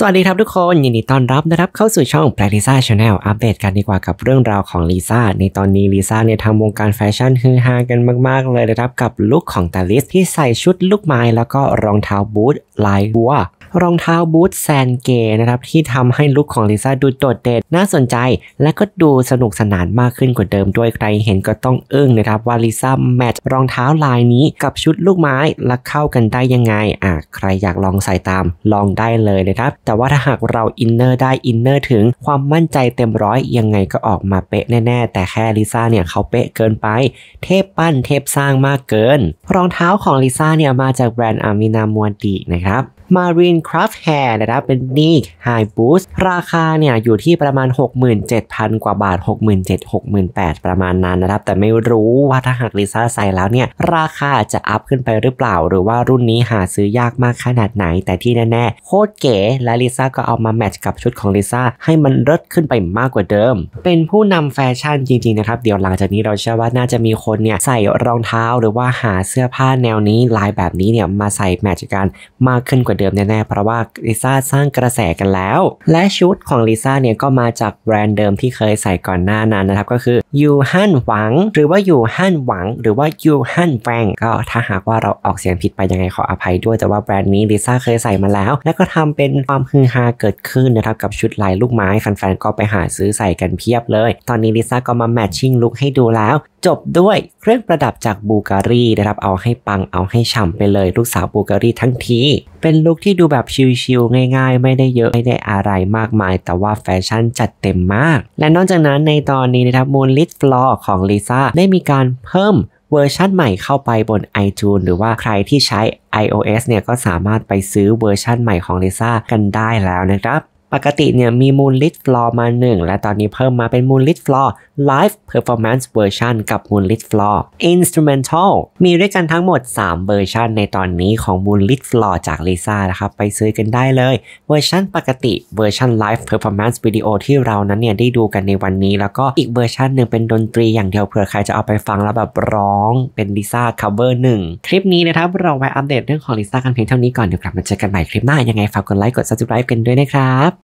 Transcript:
สวัสดีครับทุกคนยินดีต้อนรับนะครับเข้าสู่ช่องแปลล t ซ่าชาแนลอัปเดตกันดีกว่ากับเรื่องราวของลิซ่า ในตอนนี้ลิซ่าเนี่ยทำวงการแฟชั่นฮือฮากันมากๆ เลยนะครับกับลุคของตาลิสที่ใส่ชุดลูกไม้แล้วก็รองเท้าบูทลายบัว รองเท้าบูทแซนเกนะครับที่ทำให้ลุคของลิซ่าดูโดดเด่นน่าสนใจ และก็ดูสนุกสนานมากขึ้นกว่าเดิม ด้วย ใครเห็นก็ต้องอึ้งนะครับว่าลิซ่าแมทรองเท้าลายนี้กับชุดลูกไม้และเข้ากันได้ยังไงอ่ะใครอยากลองใส่ตามลองได้เลยนะครับแต่ว่าถ้าหากเราอินเนอร์ได้อินเนอร์ถึงความมั่นใจเต็มร้อยยังไงก็ออกมาเป๊ะแน่ๆ แต่แค่ลิซ่าเนี่ยเขาเป๊ะเกินไปเทพปั้นเทพสร้างมากเกินรองเท้าของลิซ่าเนี่ยมาจากแบรนด์อามินามัวดีนะครับครับ Marine Craft Hair นะครับเป็นนี่ High Boost ราคาเนี่ยอยู่ที่ประมาณ 67,000 กว่าบาท 67,068 ประมาณนั้นนะครับแต่ไม่รู้ว่าถ้าหากลิซ่าใส่แล้วเนี่ยราคาจะอัพขึ้นไปหรือเปล่า หรือว่ารุ่นนี้หาซื้อยากมากขนาดไหน แต่ที่แน่ๆโคตรเก๋และลิซ่าก็เอามาแมทช์กับชุดของลิซ่าให้มันเลิศขึ้นไปมากกว่าเดิม เป็นผู้นำแฟชั่นจริงๆนะครับเดี๋ยวหลังจากนี้เราเชื่อว่าน่าจะมีคนเนี่ยใส่รองเท้าหรือว่าหาเสื้อผ้าแนวนี้ลายแบบนี้เนี่ยมาใส่แมทช์กันมากขึ้นกว่าเดิมแน่ๆเพราะว่าลิซ่าสร้างกระแสกันแล้ว และชุดของลิซ่าเนี่ยก็มาจากแบรนด์เดิมที่เคยใส่ก่อนหน้านั้นนะครับ ก็คือยูฮันหวัง หรือว่ายูฮันหวัง หรือว่ายูฮันแฟงก็ถ้าหากว่าเราออกเสียงผิดไปยังไงขออภัยด้วยแต่ว่าแบรนด์นี้ลิซ่าเคยใส่มาแล้ว และก็ทำเป็นความฮือฮาเกิดขึ้นนะครับ กับชุดลายลูกไม้แฟนๆก็ไปหาซื้อใส่กันเพียบเลย ตอนนี้ลิซ่าก็มาแมทชิ่งลุคให้ดูแล้วจบด้วยเครื่องประดับจากบูการีนะครับเอาให้ปังเอาให้ฉ่ำไปเลยลูกสาวบูการีทั้งที เป็นลุคที่ดูแบบชิลๆง่ายๆ ไม่ได้เยอะ ไม่ได้อะไรมากมาย แต่ว่าแฟชั่นจัดเต็มมาก และนอกจากนั้นในตอนนี้นะครับมูลลิทฟลอร์ของลิซ่าได้มีการเพิ่มเวอร์ชันใหม่เข้าไปบน iTunes หรือว่าใครที่ใช้ iOS เนี่ยก็สามารถไปซื้อเวอร์ชันใหม่ของลิซ่ากันได้แล้วนะครับปกติเนี่ยมี Moonlit Floor มา 1 และตอนนี้เพิ่มมาเป็น Moonlit Floor Live Performance Version กับ Moonlit Floor Instrumental มีด้วยกันทั้งหมด 3 เวอร์ชันในตอนนี้ของ Moonlit Floor จาก Lisa นะครับไปซื้อกันได้เลย เวอร์ชันปกติเวอร์ชัน Live Performance Video ที่เรานั้นเนี่ยได้ดูกันในวันนี้ แล้วก็อีกเวอร์ชันหนึ่งเป็นดนตรีอย่างเดียวเผื่อใครจะเอาไปฟังแล้วแบบร้องเป็น Lisa Cover 1คลิปนี้นะครับเราไปอัปเดตเรื่องของ Lisa กันเพียงเท่านี้ก่อนเดี๋ยวกลับมาเจอกันใหม่คลิปหน้ายังไงฝากกดไลค์กด subscribe กันด้วยนะครับ